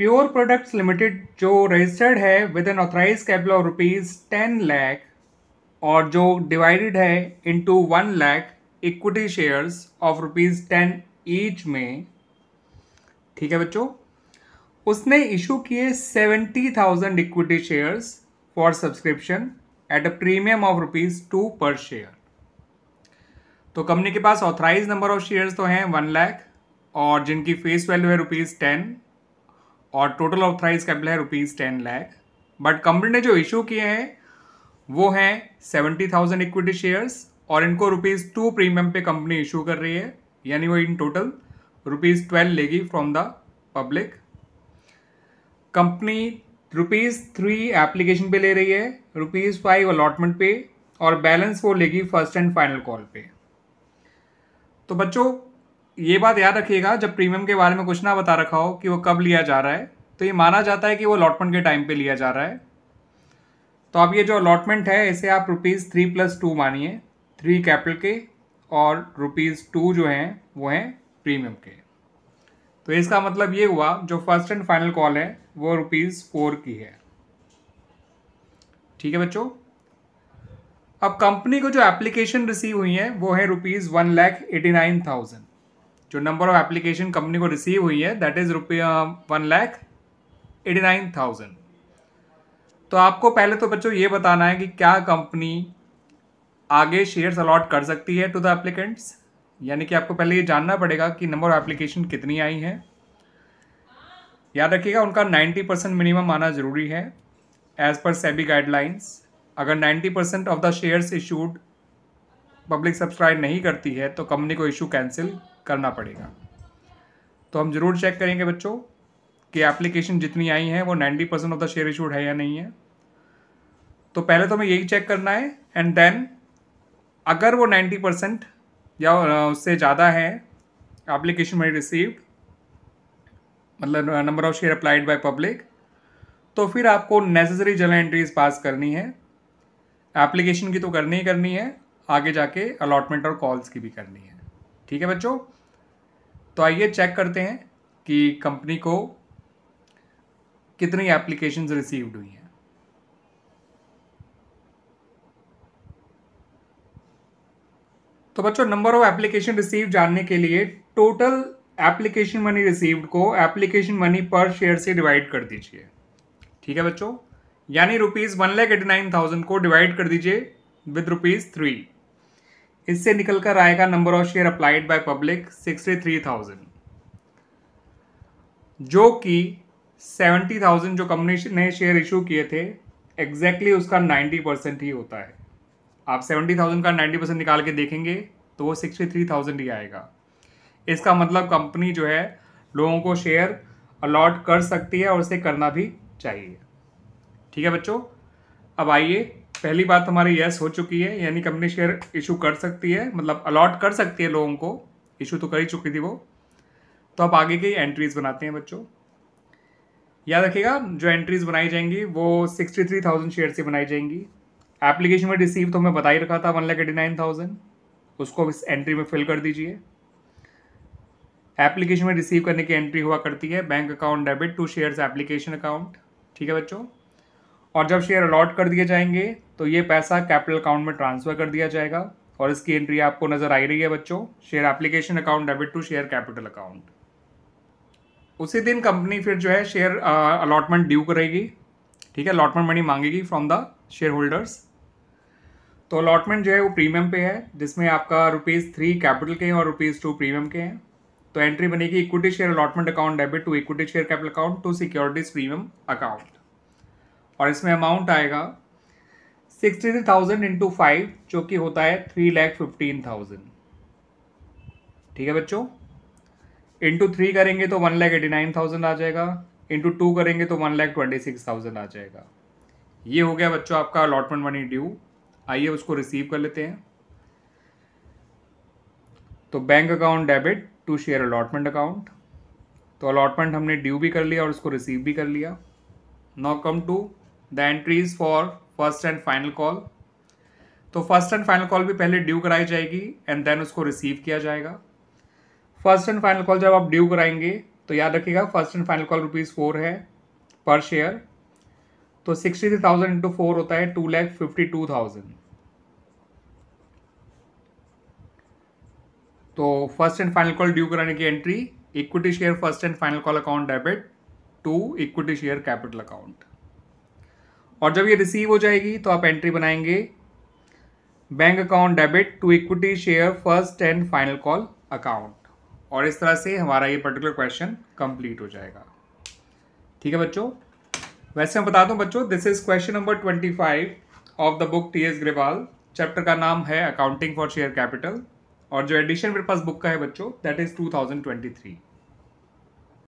pure products limited जो registered है with an authorise capital of rupees ten lakh और जो डिवाइडेड है into one lakh equity shares of rupees ten each में ठीक है बच्चों उसने इशू किए seventy thousand equity shares for subscription at a premium of rupees two per share तो कंपनी के पास ऑथराइज नंबर ऑफ शेयर्स तो हैं वन लैख और जिनकी फेस वैल्यू है रुपीज़ टेन और टोटल ऑथराइज कैपिटल है rupees ten lakh but company ने जो इशू किए हैं वो हैं सेवेंटी थाउजेंड इक्विटी शेयर्स और इनको रुपीज़ टू प्रीमियम पे कंपनी इशू कर रही है यानी वो इन टोटल रुपीज़ ट्वेल्व लेगी from the public company rupees three application पे ले रही है रुपीज़ फाइव अलॉटमेंट पे और बैलेंस वो लेगी फर्स्ट एंड फाइनल कॉल पे तो बच्चों ये बात याद रखिएगा जब प्रीमियम के बारे में कुछ ना बता रखा हो कि वो कब लिया जा रहा है तो ये माना जाता है कि वो अलॉटमेंट के टाइम पे लिया जा रहा है तो अब ये जो अलॉटमेंट है इसे आप रुपीज़ थ्री प्लस टू मानिए थ्री कैपिटल के और रुपीज़ टू जो हैं वो हैं प्रीमियम के तो इसका मतलब ये हुआ जो फर्स्ट एंड फाइनल कॉल है वो रुपीज़ फोर की है ठीक है बच्चों अब कंपनी को जो एप्लीकेशन रिसीव हुई है वो है rupees one lakh eighty nine thousand जो नंबर ऑफ एप्लीकेशन कंपनी को रिसीव हुई है दैट इज़ रुपया one lakh eighty nine thousand तो आपको पहले तो बच्चों ये बताना है कि क्या कंपनी आगे शेयर्स अलॉट कर सकती है टू द एप्लीकेंट्स यानी कि आपको पहले ये जानना पड़ेगा कि नंबर ऑफ एप्लीकेशन कितनी आई है याद रखिएगा उनका 90 परसेंट मिनिमम आना ज़रूरी है एज़ पर सेबी गाइडलाइंस अगर 90 percent of the shares issued public subscribe नहीं करती है तो कंपनी को इशू कैंसिल करना पड़ेगा तो हम ज़रूर चेक करेंगे बच्चों कि एप्लीकेशन जितनी आई हैं वो ninety percent of the share issued है या नहीं है तो पहले तो हमें यही चेक करना है एंड देन अगर वो नाइन्टी परसेंट या उससे ज़्यादा है एप्लीकेशन में रिसीव्ड मतलब number of share applied by public तो फिर आपको नेसेसरी जनरल एंट्रीज पास करनी है एप्लीकेशन की तो करनी ही करनी है आगे जाके अलॉटमेंट और कॉल्स की भी करनी है ठीक है बच्चों तो आइए चेक करते हैं कि कंपनी को कितनी एप्लीकेशन रिसीव्ड हुई हैं तो बच्चों नंबर ऑफ एप्लीकेशन रिसीव जानने के लिए टोटल एप्लीकेशन मनी रिसीव्ड को एप्लीकेशन मनी पर शेयर से डिवाइड कर दीजिए ठीक है बच्चों यानी rupees one lakh eighty nine thousand को डिवाइड कर दीजिए विद रुपीज़ थ्री इससे निकल कर आएगा number of share applied by public sixty three thousand जो कि सेवेंटी थाउजेंड जो कंपनी ने शेयर इशू किए थे एग्जैक्टली exactly उसका नाइन्टी परसेंट ही होता है आप सेवेंटी थाउजेंड का नाइन्टी परसेंट निकाल के देखेंगे तो वो सिक्सटी थ्री थाउजेंड ही आएगा इसका मतलब कंपनी जो है लोगों को शेयर अलॉट कर सकती है और उसे करना भी चाहिए ठीक है बच्चों अब आइए पहली बात हमारी यस हो चुकी है यानी कंपनी शेयर इशू कर सकती है मतलब अलॉट कर सकती है लोगों को इशू तो कर ही चुकी थी वो तो आप आगे की एंट्रीज बनाते हैं बच्चों याद रखिएगा जो एंट्रीज बनाई जाएंगी वो सिक्सटी थ्री थाउजेंड शेयर से बनाई जाएंगी एप्लीकेशन में रिसीव तो हमें बता ही रखा था one lakh eighty nine thousand उसको इस एंट्री में फिल कर दीजिए एप्लीकेशन में रिसीव करने की एंट्री हुआ करती है bank account debit to shares application account ठीक है बच्चों और जब शेयर अलॉट कर दिए जाएंगे तो ये पैसा कैपिटल अकाउंट में ट्रांसफ़र कर दिया जाएगा और इसकी एंट्री आपको नज़र आई रही है बच्चों share application account debit to share capital account उसी दिन कंपनी फिर जो है शेयर अलॉटमेंट ड्यू करेगी ठीक है अलॉटमेंट मनी मांगेगी फ्रॉम द शेयर होल्डर्स तो अलॉटमेंट जो है वो प्रीमियम पे है जिसमें आपका रुपीज़ थ्री कैपिटल के हैं और रुपीज़ टू प्रीमियम के हैं तो एंट्री बनेगी equity share allotment account debit to equity share capital account to securities premium account और इसमें अमाउंट आएगा sixty three thousand into five जो कि होता है थ्री लैख फिफ्टीन थाउजेंड ठीक है बच्चों इंटू थ्री करेंगे तो one lakh eighty nine thousand आ जाएगा इंटू टू करेंगे तो one lakh twenty six thousand आ जाएगा ये हो गया बच्चों आपका अलॉटमेंट मनी ड्यू आइए उसको रिसीव कर लेते हैं तो bank account debit to share allotment account तो अलॉटमेंट हमने ड्यू भी कर लिया और उसको रिसीव भी कर लिया now come to the entries for first and final call तो फर्स्ट एंड फाइनल कॉल भी पहले ड्यू कराई जाएगी एंड देन उसको रिसीव किया जाएगा फर्स्ट एंड फाइनल कॉल जब आप ड्यू कराएंगे तो याद रखिएगा first and final call rupees four है पर शेयर तो sixty three thousand into four होता है two lakh fifty two thousand तो first and final call due कराने की entry equity share first and final call account debit to equity share capital account और जब ये रिसीव हो जाएगी तो आप एंट्री बनाएंगे bank account debit to equity share first and final call account और इस तरह से हमारा ये पर्टिकुलर क्वेश्चन कंप्लीट हो जाएगा ठीक है बच्चों वैसे मैं बता दूं बच्चों this is question number twenty five of the book T S Grewal chapter का नाम है अकाउंटिंग फॉर शेयर कैपिटल और जो एडिशन मेरे पास बुक का है बच्चों that is two thousand twenty three